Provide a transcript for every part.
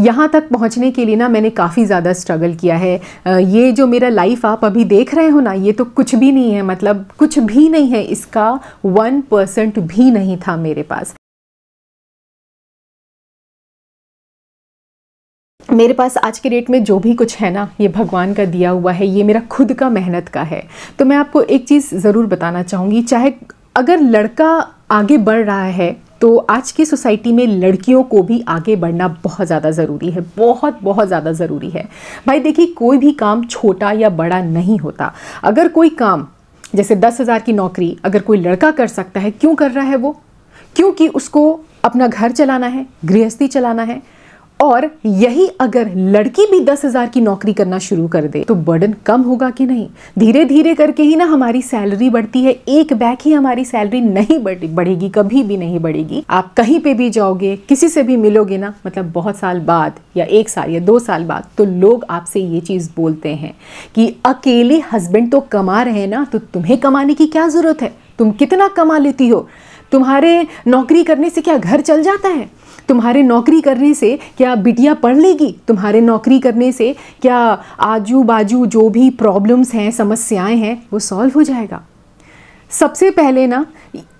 यहाँ तक पहुँचने के लिए ना मैंने काफ़ी ज़्यादा स्ट्रगल किया है ये जो मेरा लाइफ आप अभी देख रहे हो ना ये तो कुछ भी नहीं है मतलब कुछ भी नहीं है इसका वन परसेंट भी नहीं था मेरे पास मेरे पास आज के डेट में जो भी कुछ है ना ये भगवान का दिया हुआ है ये मेरा खुद का मेहनत का है तो मैं आपको एक चीज़ ज़रूर बताना चाहूँगी चाहे अगर लड़का आगे बढ़ रहा है तो आज की सोसाइटी में लड़कियों को भी आगे बढ़ना बहुत ज़्यादा ज़रूरी है बहुत बहुत ज़्यादा ज़रूरी है भाई देखिए कोई भी काम छोटा या बड़ा नहीं होता अगर कोई काम जैसे दस हज़ार की नौकरी अगर कोई लड़का कर सकता है क्यों कर रहा है वो क्योंकि उसको अपना घर चलाना है गृहस्थी चलाना है और यही अगर लड़की भी दस हजार की नौकरी करना शुरू कर दे तो बर्डन कम होगा कि नहीं धीरे धीरे करके ही ना हमारी सैलरी बढ़ती है एक बैक ही हमारी सैलरी नहीं बढ़ेगी कभी भी नहीं बढ़ेगी आप कहीं पे भी जाओगे किसी से भी मिलोगे ना मतलब बहुत साल बाद या एक साल या दो साल बाद तो लोग आपसे ये चीज बोलते हैं कि अकेले हस्बैंड तो कमा रहे हैं ना तो तुम्हें कमाने की क्या जरूरत है तुम कितना कमा लेती हो तुम्हारे नौकरी करने से क्या घर चल जाता है तुम्हारे नौकरी करने से क्या बिटिया पढ़ लेगी तुम्हारे नौकरी करने से क्या आजू बाजू जो भी प्रॉब्लम्स हैं समस्याएं हैं वो सॉल्व हो जाएगा सबसे पहले ना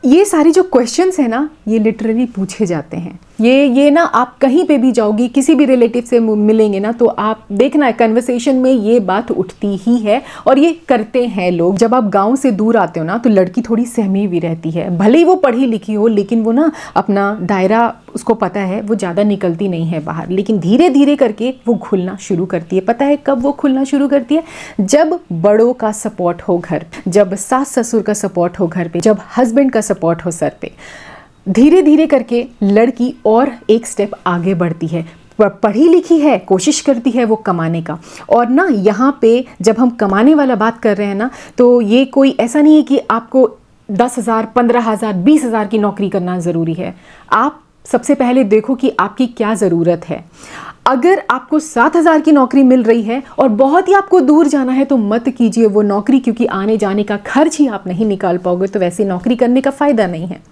ये सारे जो क्वेश्चन हैं ना ये लिटरली पूछे जाते हैं ये ये ना आप कहीं पे भी जाओगी किसी भी रिलेटिव से मिलेंगे ना तो आप देखना है कन्वर्सेशन में ये बात उठती ही है और ये करते हैं लोग जब आप गांव से दूर आते हो ना तो लड़की थोड़ी सहमी भी रहती है भले ही वो पढ़ी लिखी हो लेकिन वो ना अपना दायरा उसको पता है वो ज़्यादा निकलती नहीं है बाहर लेकिन धीरे धीरे करके वो खुलना शुरू करती है पता है कब वो खुलना शुरू करती है जब बड़ों का सपोर्ट हो घर जब सास ससुर का सपोर्ट हो घर पर जब हस्बैंड का सपोर्ट हो पे धीरे धीरे करके लड़की और एक स्टेप आगे बढ़ती है पढ़ी लिखी है कोशिश करती है वो कमाने का और ना यहाँ पे जब हम कमाने वाला बात कर रहे हैं ना तो ये कोई ऐसा नहीं है कि आपको दस हज़ार पंद्रह हज़ार बीस हज़ार की नौकरी करना ज़रूरी है आप सबसे पहले देखो कि आपकी क्या ज़रूरत है अगर आपको सात हज़ार की नौकरी मिल रही है और बहुत ही आपको दूर जाना है तो मत कीजिए वो नौकरी क्योंकि आने जाने का खर्च ही आप नहीं निकाल पाओगे तो वैसे नौकरी करने का फ़ायदा नहीं है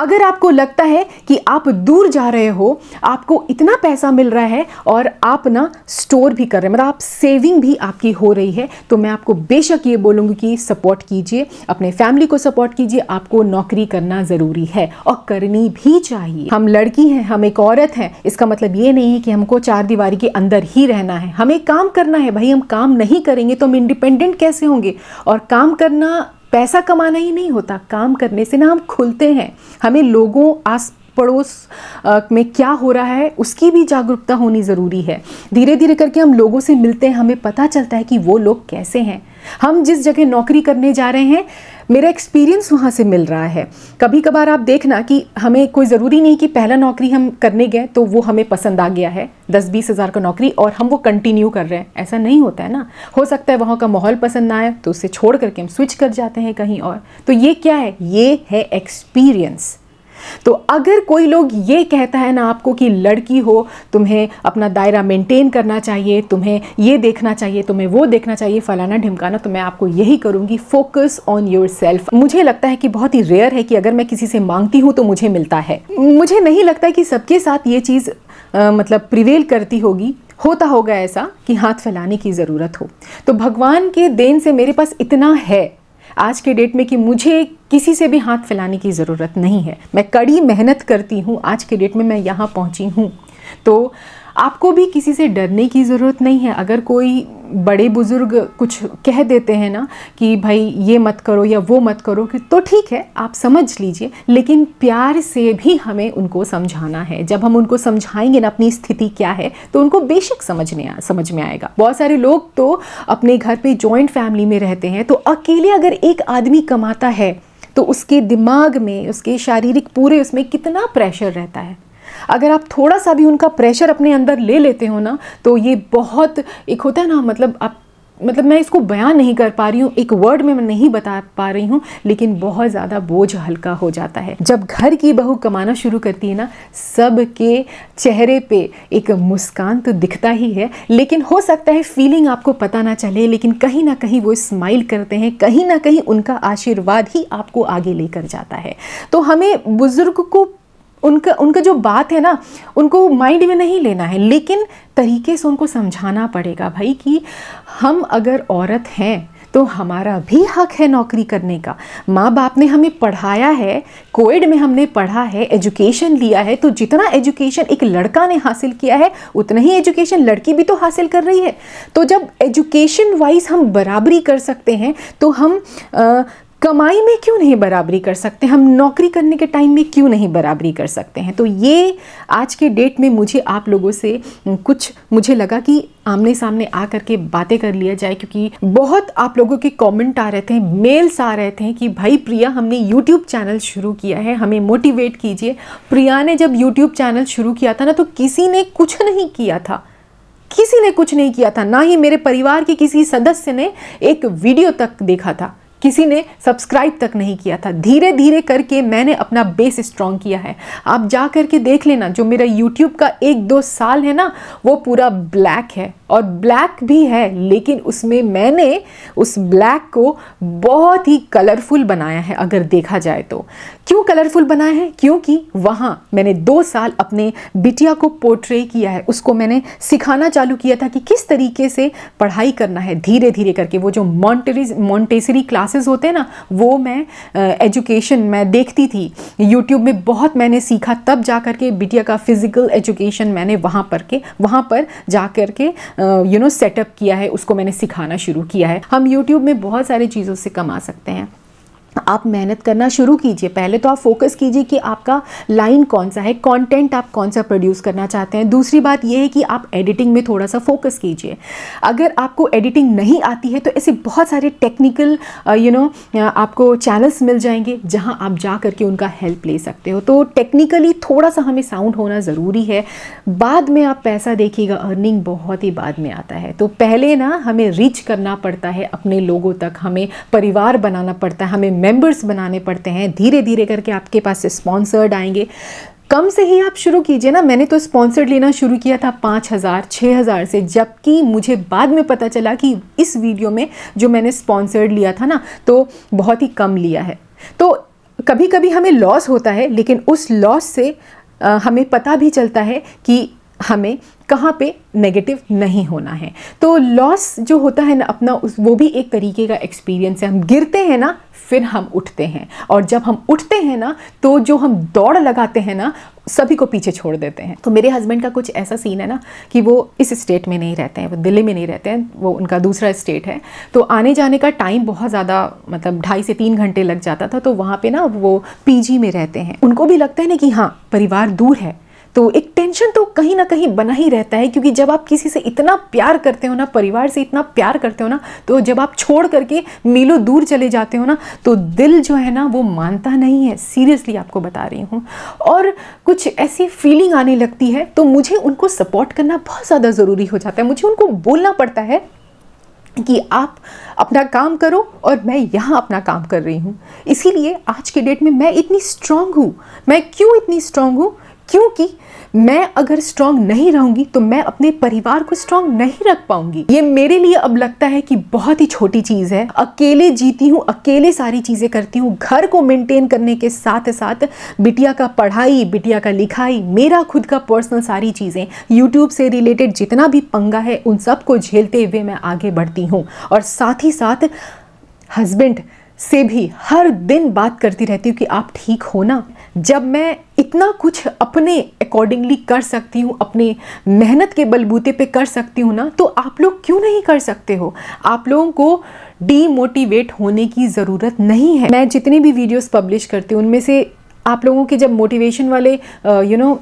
अगर आपको लगता है कि आप दूर जा रहे हो आपको इतना पैसा मिल रहा है और आप ना स्टोर भी कर रहे हैं मतलब आप सेविंग भी आपकी हो रही है तो मैं आपको बेशक ये बोलूँगी कि सपोर्ट कीजिए अपने फैमिली को सपोर्ट कीजिए आपको नौकरी करना ज़रूरी है और करनी भी चाहिए हम लड़की हैं हम एक औरत हैं इसका मतलब ये नहीं है कि हमको चार दीवार के अंदर ही रहना है हमें काम करना है भाई हम काम नहीं करेंगे तो हम इंडिपेंडेंट कैसे होंगे और काम करना पैसा कमाना ही नहीं होता काम करने से ना हम खुलते हैं हमें लोगों आस पड़ोस में क्या हो रहा है उसकी भी जागरूकता होनी ज़रूरी है धीरे धीरे करके हम लोगों से मिलते हैं हमें पता चलता है कि वो लोग कैसे हैं हम जिस जगह नौकरी करने जा रहे हैं मेरा एक्सपीरियंस वहाँ से मिल रहा है कभी कभार आप देखना कि हमें कोई ज़रूरी नहीं कि पहला नौकरी हम करने गए तो वो हमें पसंद आ गया है दस बीस हज़ार का नौकरी और हम वो कंटिन्यू कर रहे हैं ऐसा नहीं होता है ना हो सकता है वहाँ का माहौल पसंद ना आए तो उसे छोड़ करके हम स्विच कर जाते हैं कहीं और तो ये क्या है ये है एक्सपीरियंस तो अगर कोई लोग ये कहता है ना आपको कि लड़की हो तुम्हें अपना दायरा मेंटेन करना चाहिए तुम्हें ये देखना चाहिए तुम्हें वो देखना चाहिए फलाना ढिमकाना तो मैं आपको यही करूँगी फोकस ऑन योर सेल्फ मुझे लगता है कि बहुत ही रेयर है कि अगर मैं किसी से मांगती हूँ तो मुझे मिलता है मुझे नहीं लगता कि सबके साथ ये चीज़ आ, मतलब प्रिवेल करती होगी होता होगा ऐसा कि हाथ फैलाने की ज़रूरत हो तो भगवान के देन से मेरे पास इतना है आज के डेट में कि मुझे किसी से भी हाथ फैलाने की ज़रूरत नहीं है मैं कड़ी मेहनत करती हूँ आज के डेट में मैं यहाँ पहुँची हूँ तो आपको भी किसी से डरने की ज़रूरत नहीं है अगर कोई बड़े बुज़ुर्ग कुछ कह देते हैं ना कि भाई ये मत करो या वो मत करो कि तो ठीक है आप समझ लीजिए लेकिन प्यार से भी हमें उनको समझाना है जब हम उनको समझाएंगे ना अपनी स्थिति क्या है तो उनको बेशक समझने आ, समझ में आएगा बहुत सारे लोग तो अपने घर पे जॉइंट फैमिली में रहते हैं तो अकेले अगर एक आदमी कमाता है तो उसके दिमाग में उसके शारीरिक पूरे उसमें कितना प्रेशर रहता है अगर आप थोड़ा सा भी उनका प्रेशर अपने अंदर ले लेते हो ना तो ये बहुत एक होता है ना मतलब आप मतलब मैं इसको बयान नहीं कर पा रही हूँ एक वर्ड में मैं नहीं बता पा रही हूँ लेकिन बहुत ज़्यादा बोझ हल्का हो जाता है जब घर की बहू कमाना शुरू करती है ना सब के चेहरे पे एक मुस्कान तो दिखता ही है लेकिन हो सकता है फीलिंग आपको पता ना चले लेकिन कहीं ना कहीं वो स्माइल करते हैं कहीं ना कहीं उनका आशीर्वाद ही आपको आगे लेकर जाता है तो हमें बुज़ुर्ग को उनका उनका जो बात है ना उनको माइंड में नहीं लेना है लेकिन तरीके से उनको समझाना पड़ेगा भाई कि हम अगर औरत हैं तो हमारा भी हक है नौकरी करने का माँ बाप ने हमें पढ़ाया है कोविड में हमने पढ़ा है एजुकेशन लिया है तो जितना एजुकेशन एक लड़का ने हासिल किया है उतना ही एजुकेशन लड़की भी तो हासिल कर रही है तो जब एजुकेशन वाइज हम बराबरी कर सकते हैं तो हम आ, कमाई में क्यों नहीं बराबरी कर सकते हम नौकरी करने के टाइम में क्यों नहीं बराबरी कर सकते हैं तो ये आज के डेट में मुझे आप लोगों से कुछ मुझे लगा कि आमने सामने आ करके बातें कर लिया जाए क्योंकि बहुत आप लोगों के कमेंट आ रहे थे मेल्स आ रहे थे कि भाई प्रिया हमने यूट्यूब चैनल शुरू किया है हमें मोटिवेट कीजिए प्रिया ने जब यूट्यूब चैनल शुरू किया था ना तो किसी ने कुछ नहीं किया था किसी ने कुछ नहीं किया था ना ही मेरे परिवार के किसी सदस्य ने एक वीडियो तक देखा था किसी ने सब्सक्राइब तक नहीं किया था धीरे धीरे करके मैंने अपना बेस स्ट्रॉन्ग किया है आप जा करके देख लेना जो मेरा यूट्यूब का एक दो साल है ना वो पूरा ब्लैक है और ब्लैक भी है लेकिन उसमें मैंने उस ब्लैक को बहुत ही कलरफुल बनाया है अगर देखा जाए तो क्यों कलरफुल बनाया है क्योंकि वहाँ मैंने दो साल अपने बिटिया को पोर्ट्रे किया है उसको मैंने सिखाना चालू किया था कि किस तरीके से पढ़ाई करना है धीरे धीरे करके वो जो मॉन्टेज मॉन्टेसरी क्लास क्लासेस होते हैं ना वो मैं एजुकेशन मैं देखती थी यूट्यूब में बहुत मैंने सीखा तब जा कर के बिटिया का फ़िज़िकल एजुकेशन मैंने वहाँ पर के वहाँ पर जा कर के यू नो सेटअप किया है उसको मैंने सिखाना शुरू किया है हम यूट्यूब में बहुत सारी चीज़ों से कमा सकते हैं आप मेहनत करना शुरू कीजिए पहले तो आप फोकस कीजिए कि आपका लाइन कौन सा है कंटेंट आप कौन सा प्रोड्यूस करना चाहते हैं दूसरी बात यह है कि आप एडिटिंग में थोड़ा सा फोकस कीजिए अगर आपको एडिटिंग नहीं आती है तो ऐसे बहुत सारे टेक्निकल यू नो आपको चैनल्स मिल जाएंगे जहां आप जा करके उनका हेल्प ले सकते हो तो टेक्निकली थोड़ा सा हमें साउंड होना ज़रूरी है बाद में आप पैसा देखिएगा अर्निंग बहुत ही बाद में आता है तो पहले ना हमें रीच करना पड़ता है अपने लोगों तक हमें परिवार बनाना पड़ता है हमें मेंबर्स बनाने पड़ते हैं धीरे धीरे करके आपके पास स्पॉन्सर्ड आएंगे कम से ही आप शुरू कीजिए ना मैंने तो स्पॉन्सर्ड लेना शुरू किया था पाँच हज़ार छः हज़ार से जबकि मुझे बाद में पता चला कि इस वीडियो में जो मैंने स्पॉन्सर्ड लिया था ना तो बहुत ही कम लिया है तो कभी कभी हमें लॉस होता है लेकिन उस लॉस से आ, हमें पता भी चलता है कि हमें कहाँ पे नेगेटिव नहीं होना है तो लॉस जो होता है ना अपना उस वो भी एक तरीके का एक्सपीरियंस है हम गिरते हैं ना फिर हम उठते हैं और जब हम उठते हैं ना तो जो हम दौड़ लगाते हैं ना सभी को पीछे छोड़ देते हैं तो मेरे हस्बैंड का कुछ ऐसा सीन है ना कि वो इस स्टेट में नहीं रहते हैं वो दिल्ली में नहीं रहते हैं वो उनका दूसरा स्टेट है तो आने जाने का टाइम बहुत ज़्यादा मतलब ढाई से तीन घंटे लग जाता था तो वहाँ पे ना वो पीजी में रहते हैं उनको भी लगता है ना कि हाँ परिवार दूर है तो एक टेंशन तो कहीं ना कहीं बना ही रहता है क्योंकि जब आप किसी से इतना प्यार करते हो ना परिवार से इतना प्यार करते हो ना तो जब आप छोड़ करके मीलों दूर चले जाते हो ना तो दिल जो है ना वो मानता नहीं है सीरियसली आपको बता रही हूँ और कुछ ऐसी फीलिंग आने लगती है तो मुझे उनको सपोर्ट करना बहुत ज़्यादा ज़रूरी हो जाता है मुझे उनको बोलना पड़ता है कि आप अपना काम करो और मैं यहाँ अपना काम कर रही हूँ इसीलिए आज के डेट में मैं इतनी स्ट्रांग हूँ मैं क्यों इतनी स्ट्रांग हूँ क्योंकि मैं अगर स्ट्रांग नहीं रहूंगी तो मैं अपने परिवार को स्ट्रांग नहीं रख पाऊंगी ये मेरे लिए अब लगता है कि बहुत ही छोटी चीज़ है अकेले जीती हूँ अकेले सारी चीज़ें करती हूँ घर को मेंटेन करने के साथ साथ बिटिया का पढ़ाई बिटिया का लिखाई मेरा खुद का पर्सनल सारी चीज़ें यूट्यूब से रिलेटेड जितना भी पंगा है उन सबको झेलते हुए मैं आगे बढ़ती हूँ और साथ ही साथ हस्बैंड से भी हर दिन बात करती रहती हूँ कि आप ठीक हो ना जब मैं इतना कुछ अपने अकॉर्डिंगली कर सकती हूँ अपने मेहनत के बलबूते पे कर सकती हूँ ना तो आप लोग क्यों नहीं कर सकते हो आप लोगों को डीमोटिवेट होने की ज़रूरत नहीं है मैं जितने भी वीडियोस पब्लिश करती हूँ उनमें से आप लोगों के जब मोटिवेशन वाले यू नो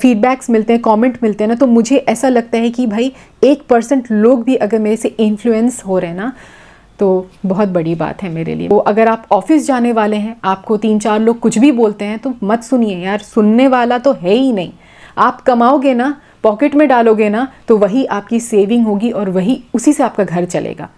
फीडबैक्स मिलते हैं कमेंट मिलते हैं ना तो मुझे ऐसा लगता है कि भाई एक परसेंट लोग भी अगर मेरे से इन्फ्लुएंस हो रहे हैं ना तो बहुत बड़ी बात है मेरे लिए वो तो अगर आप ऑफिस जाने वाले हैं आपको तीन चार लोग कुछ भी बोलते हैं तो मत सुनिए यार सुनने वाला तो है ही नहीं आप कमाओगे ना पॉकेट में डालोगे ना तो वही आपकी सेविंग होगी और वही उसी से आपका घर चलेगा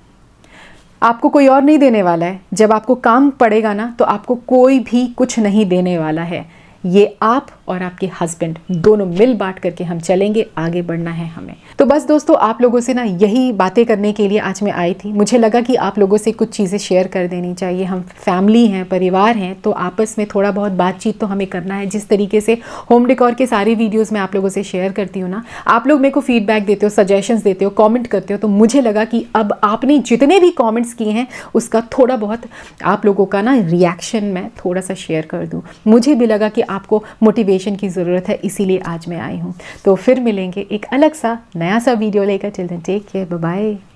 आपको कोई और नहीं देने वाला है जब आपको काम पड़ेगा ना तो आपको कोई भी कुछ नहीं देने वाला है ये आप और आपके हस्बैंड दोनों मिल बांट करके हम चलेंगे आगे बढ़ना है हमें तो बस दोस्तों आप लोगों से ना यही बातें करने के लिए आज मैं आई थी मुझे लगा कि आप लोगों से कुछ चीज़ें शेयर कर देनी चाहिए हम फैमिली हैं परिवार हैं तो आपस में थोड़ा बहुत बातचीत तो हमें करना है जिस तरीके से होम डिकॉर के सारे वीडियोज़ मैं आप लोगों से शेयर करती हूँ ना आप लोग मेरे को फीडबैक देते हो सजेशंस देते हो कॉमेंट करते हो तो मुझे लगा कि अब आपने जितने भी कॉमेंट्स किए हैं उसका थोड़ा बहुत आप लोगों का ना रिएक्शन मैं थोड़ा सा शेयर कर दूँ मुझे भी लगा कि आपको मोटिवेशन की ज़रूरत है इसीलिए आज मैं आई हूँ तो फिर मिलेंगे एक अलग सा नया सा वीडियो लेकर चिल्ड्रन टेक केयर बाय